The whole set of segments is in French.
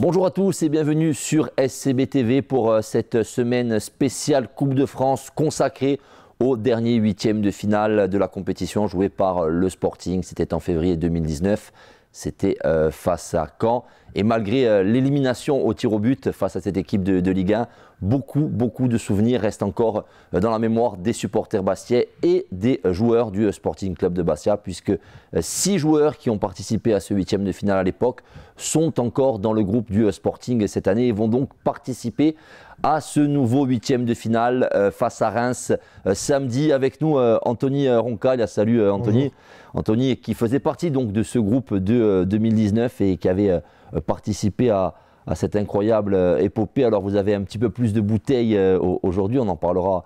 Bonjour à tous et bienvenue sur SCBTV pour euh, cette semaine spéciale Coupe de France consacrée au dernier huitième de finale de la compétition jouée par euh, le Sporting. C'était en février 2019 c'était euh, face à Caen. Et malgré euh, l'élimination au tir au but face à cette équipe de, Ligue 1, beaucoup, beaucoup de souvenirs restent encore euh, dans la mémoire des supporters bastiais et des joueurs du Sporting Club de Bastia, puisque six joueurs qui ont participé à ce huitième de finale à l'époque sont encore dans le groupe du Sporting cette année et vont donc participer à ce nouveau huitième de finale face à Reims samedi. Avec nous, Anthony Roncal. Salut Anthony. Anthony, qui faisait partie donc de ce groupe de 2019 euh, et qui avait euh, participé à, cette incroyable euh, épopée. Alors vous avez un petit peu plus de bouteilles aujourd'hui, on en parlera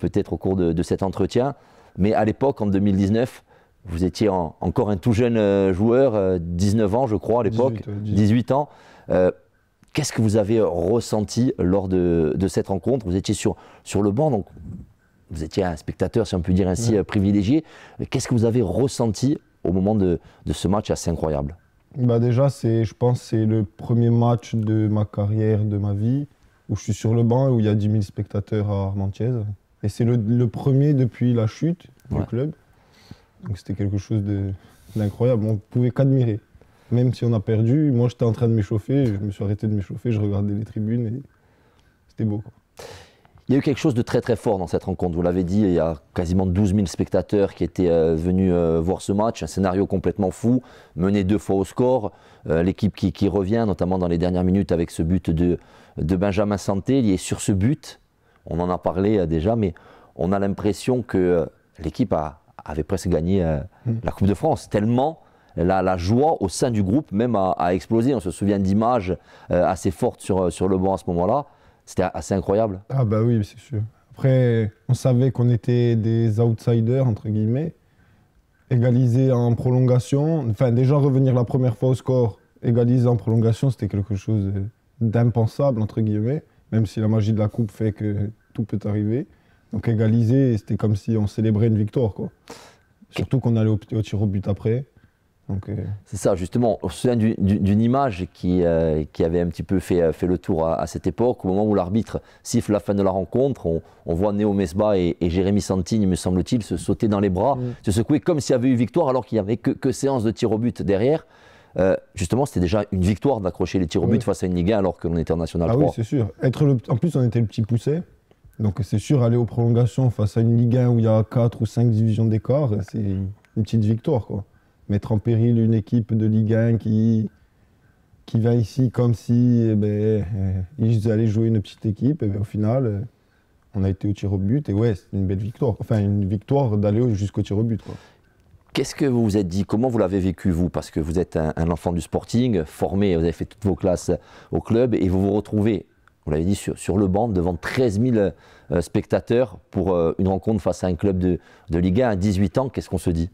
peut-être au cours de, cet entretien. Mais à l'époque, en 2019, vous étiez encore un tout jeune joueur, 19 ans je crois à l'époque, 18, ans. Qu'est-ce que vous avez ressenti lors de, cette rencontre Vous étiez sur, sur le banc, donc vous étiez un spectateur, si on peut dire ainsi, euh, privilégié. Qu'est-ce que vous avez ressenti au moment de, ce match assez incroyable bah Déjà, je pense c'est le premier match de ma carrière, de ma vie, où je suis sur le banc où il y a 10 000 spectateurs à Armentiez. Et c'est le, premier depuis la chute du club. Donc c'était quelque chose d'incroyable. On ne pouvait qu'admirer. Même si on a perdu, moi j'étais en train de m'échauffer, je me suis arrêté de m'échauffer, je regardais les tribunes et c'était beau. Il y a eu quelque chose de très très fort dans cette rencontre. Vous l'avez dit, il y a quasiment 12 000 spectateurs qui étaient euh, venus euh, voir ce match. Un scénario complètement fou, mené deux fois au score. Euh, l'équipe qui, revient, notamment dans les dernières minutes avec ce but de, Benjamin Santé, est sur ce but. On en a parlé déjà, mais on a l'impression que l'équipe avait presque gagné mm. la Coupe de France, tellement la, joie au sein du groupe même a, explosé. On se souvient d'images assez fortes sur, sur le banc à ce moment-là. C'était assez incroyable. Ah bah oui, c'est sûr. Après, on savait qu'on était des outsiders, entre guillemets. Égaliser en prolongation, enfin déjà revenir la première fois au score, égaliser en prolongation, c'était quelque chose d'impensable, entre guillemets, même si la magie de la coupe fait que tout peut arriver. Donc égaliser, c'était comme si on célébrait une victoire. Quoi. Surtout qu'on allait au, au tir au but après. Euh, c'est ça, justement. On se souvient d'une image euh, qui, avait un petit peu fait, euh, le tour à, cette époque, au moment où l'arbitre siffle la fin de la rencontre. On, voit Néo Mesba et, Jérémy Santini, me semble-t-il, se sauter dans les bras, mm. se secouer comme s'il y avait eu victoire, alors qu'il n'y avait que, séance de tir au but derrière. justement, c'était déjà une victoire d'accrocher les tirs au but face à une Ligue 1 alors qu'on était en National ah oui, c'est sûr. En plus, on était le petit poussé. Donc, c'est sûr, aller aux prolongations face à une Ligue 1 où il y a 4 ou 5 divisions d'écart, c'est une petite victoire. quoi mettre en péril une équipe de Ligue 1 qui, qui va ici comme si eh ben, eh, ils allaient jouer une petite équipe. Et eh ben, au final, on a été au tir au but. Et ouais, c'est une belle victoire. Enfin, une victoire d'aller jusqu'au tir au but. Qu'est-ce que vous vous êtes dit Comment vous l'avez vécu, vous Parce que vous êtes un, enfant du sporting, formé, vous avez fait toutes vos classes euh, au club et vous vous retrouvez, vous l'avez dit, sur, le banc devant 13 000 euh, spectateurs pour euh, une rencontre face à un club de, de Ligue 1 à 18 ans. Qu'est-ce qu'on se dit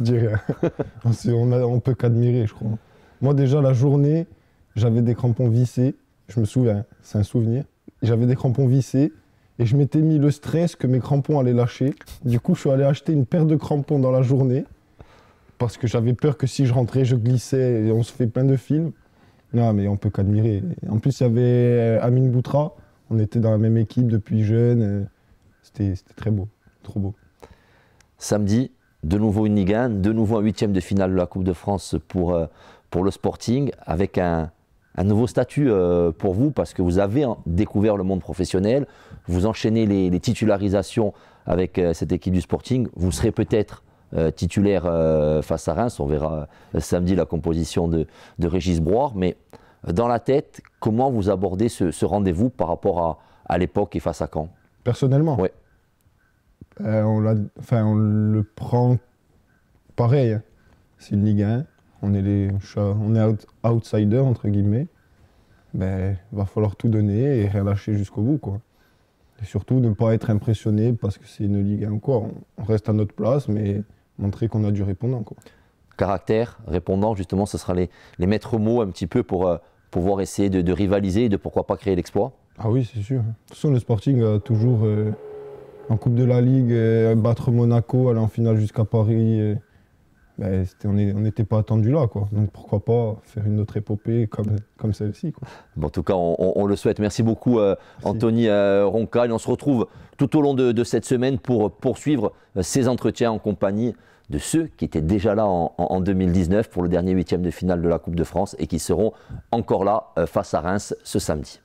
on, on peut qu'admirer, je crois. Moi, déjà, la journée, j'avais des crampons vissés. Je me souviens, hein, c'est un souvenir. J'avais des crampons vissés et je m'étais mis le stress que mes crampons allaient lâcher. Du coup, je suis allé acheter une paire de crampons dans la journée parce que j'avais peur que si je rentrais, je glissais et on se fait plein de films. Non, mais on peut qu'admirer. En plus, il y avait euh, Amine Boutra. On était dans la même équipe depuis jeune. Euh, c'était très beau, trop beau. Samedi, de nouveau une Ligue 1, de nouveau un huitième de finale de la Coupe de France pour, euh, pour le Sporting, avec un, nouveau statut euh, pour vous, parce que vous avez découvert le monde professionnel, vous enchaînez les, titularisations avec euh, cette équipe du Sporting, vous serez peut-être titulaire face à Reims, on verra samedi la composition de, Régis Broire, mais dans la tête, comment vous abordez ce, rendez-vous par rapport à, l'époque et face à quand Personnellement euh, on, enfin, on le prend pareil. Hein. C'est une Ligue 1, on est, les, on est outsider, entre guillemets. Ben, va falloir tout donner et rien lâcher jusqu'au bout. Quoi. Et surtout, ne pas être impressionné parce que c'est une Ligue 1 On reste à notre place, mais montrer qu'on a du répondant. Quoi. Caractère, répondant, justement, ce sera les, les maîtres mots un petit peu pour euh, pouvoir essayer de, rivaliser et de pourquoi pas créer l'exploit. Ah oui, c'est sûr. De toute façon, le Sporting a toujours. Euh, en Coupe de la Ligue, euh, battre Monaco, aller en finale jusqu'à Paris. Ben, on n'était pas attendu là, quoi. Donc pourquoi pas faire une autre épopée comme, celle-ci, en tout cas, on, le souhaite. Merci beaucoup, euh, Anthony euh, Ronca. on se retrouve tout au long de, cette semaine pour poursuivre ces entretiens en compagnie de ceux qui étaient déjà là en 2019 pour le dernier huitième de finale de la Coupe de France et qui seront encore là face à Reims ce samedi.